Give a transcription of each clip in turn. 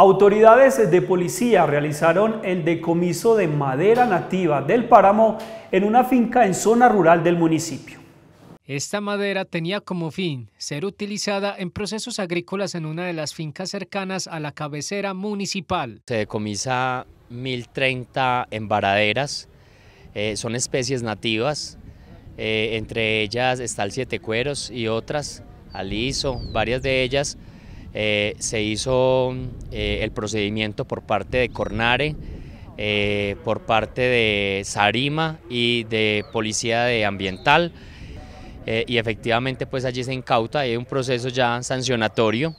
Autoridades de policía realizaron el decomiso de madera nativa del páramo en una finca en zona rural del municipio. Esta madera tenía como fin ser utilizada en procesos agrícolas en una de las fincas cercanas a la cabecera municipal. Se decomisa 1030 embaraderas, eh, son especies nativas, eh, entre ellas está el siete cueros y otras, aliso, varias de ellas eh, se hizo eh, el procedimiento por parte de Cornare, eh, por parte de Sarima y de Policía Ambiental. y efectivamente pues allí se incauta, hay un proceso ya sancionatorio.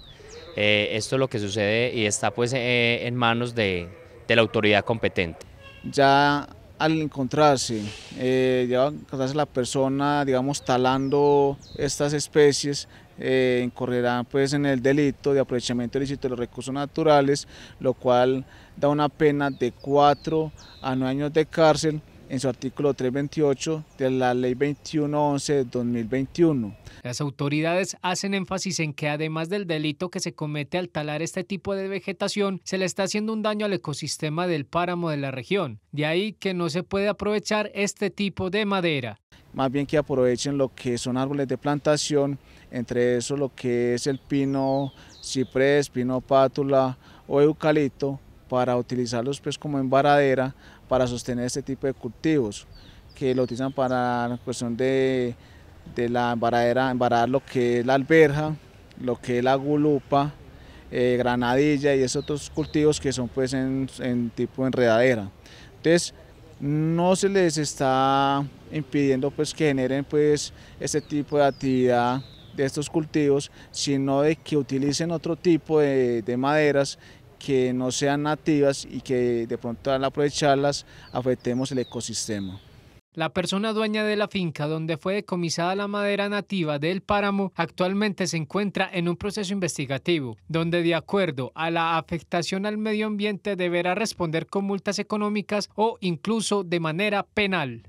esto es lo que sucede y está pues en manos de, la autoridad competente. Ya al encontrarse, eh, ya la persona, digamos, talando estas especies, eh, incorrerá pues en el delito de aprovechamiento ilícito de los recursos naturales, lo cual da una pena de 4 a 9 años de cárcel en su artículo 328 de la Ley 2111 de 2021. Las autoridades hacen énfasis en que además del delito que se comete al talar este tipo de vegetación, se le está haciendo un daño al ecosistema del páramo de la región. De ahí que no se puede aprovechar este tipo de madera. Más bien que aprovechen lo que son árboles de plantación, entre eso lo que es el pino ciprés, pino pátula o eucalipto, para utilizarlos pues como embaradera... para sostener este tipo de cultivos que lo utilizan para la cuestión de, de la embaradera, embarar lo que es la alberja, lo que es la gulupa, eh, granadilla y esos otros cultivos que son pues en, en tipo enredadera. Entonces no se les está impidiendo pues que generen pues este tipo de actividad de estos cultivos, sino de que utilicen otro tipo de, de maderas que no sean nativas y que de pronto al aprovecharlas afectemos el ecosistema. La persona dueña de la finca donde fue decomisada la madera nativa del páramo actualmente se encuentra en un proceso investigativo, donde de acuerdo a la afectación al medio ambiente deberá responder con multas económicas o incluso de manera penal.